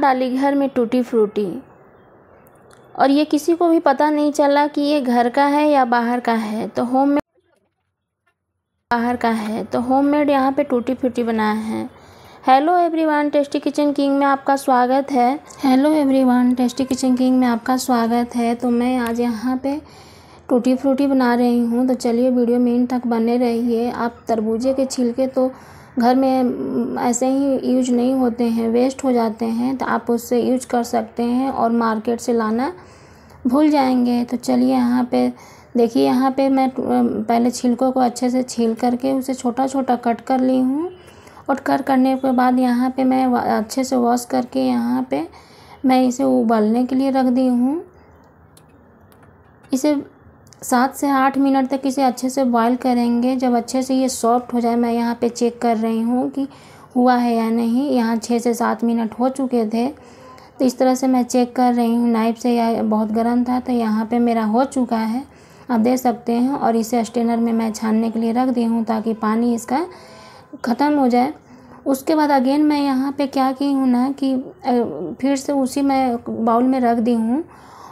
डाली घर में टूटी फ्रूटी और ये किसी को भी पता नहीं चला कि ये घर का है या बाहर का है तो होम मेड बाहर का है तो होम मेड यहाँ पर टूटी फ्रूटी बनाया है hello everyone tasty kitchen king में आपका स्वागत है hello everyone tasty kitchen king में आपका स्वागत है तो मैं आज यहाँ पे टूटी फ्रूटी बना रही हूँ तो चलिए वीडियो में इन तक बने रहिए आप तरबूजे के छिलके तो घर में ऐसे ही यूज नहीं होते हैं वेस्ट हो जाते हैं तो आप उससे यूज कर सकते हैं और मार्केट से लाना भूल जाएंगे तो चलिए यहाँ पे देखिए यहाँ पे मैं पहले छिलकों को अच्छे से छील करके उसे छोटा छोटा कट कर ली हूँ और कट करने के बाद यहाँ पे मैं अच्छे से वॉश करके यहाँ पे मैं इसे उबालने के लिए रख दी हूँ इसे सात से आठ मिनट तक इसे अच्छे से बॉईल करेंगे जब अच्छे से ये सॉफ्ट हो जाए मैं यहाँ पे चेक कर रही हूँ कि हुआ है या नहीं यहाँ छः से सात मिनट हो चुके थे तो इस तरह से मैं चेक कर रही हूँ नाइफ से यह बहुत गर्म था तो यहाँ पे मेरा हो चुका है आप दे सकते हैं और इसे स्टेनर में मैं छानने के लिए रख दी हूँ ताकि पानी इसका ख़त्म हो जाए उसके बाद अगेन मैं यहाँ पर क्या की हूँ ना कि फिर से उसी मैं बाउल में रख दी हूँ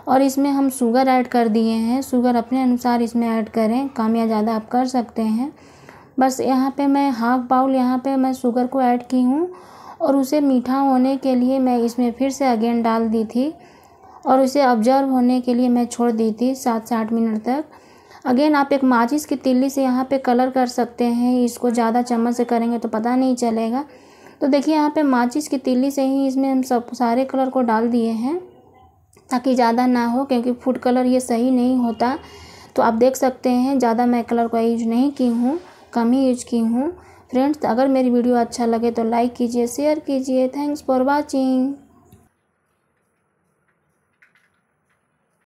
और इसमें हम शुगर ऐड कर दिए हैं शुगर अपने अनुसार इसमें ऐड करें कम या ज़्यादा आप कर सकते हैं बस यहाँ पे मैं हाफ़ बाउल यहाँ पे मैं शुगर को ऐड की हूँ और उसे मीठा होने के लिए मैं इसमें फिर से अगेन डाल दी थी और उसे ऑब्जर्व होने के लिए मैं छोड़ दी थी सात से आठ मिनट तक अगेन आप एक माचिस की तिल्ली से यहाँ पे कलर कर सकते हैं इसको ज़्यादा चम्मच से करेंगे तो पता नहीं चलेगा तो देखिए यहाँ पे माचिस की तिल्ली से ही इसमें हम सब सारे कलर को डाल दिए हैं ताकि ज़्यादा ना हो क्योंकि फूड कलर ये सही नहीं होता तो आप देख सकते हैं ज़्यादा मैं कलर का यूज नहीं की हूँ कम ही यूज की हूँ फ्रेंड्स अगर मेरी वीडियो अच्छा लगे तो लाइक कीजिए शेयर कीजिए थैंक्स फॉर वॉचिंग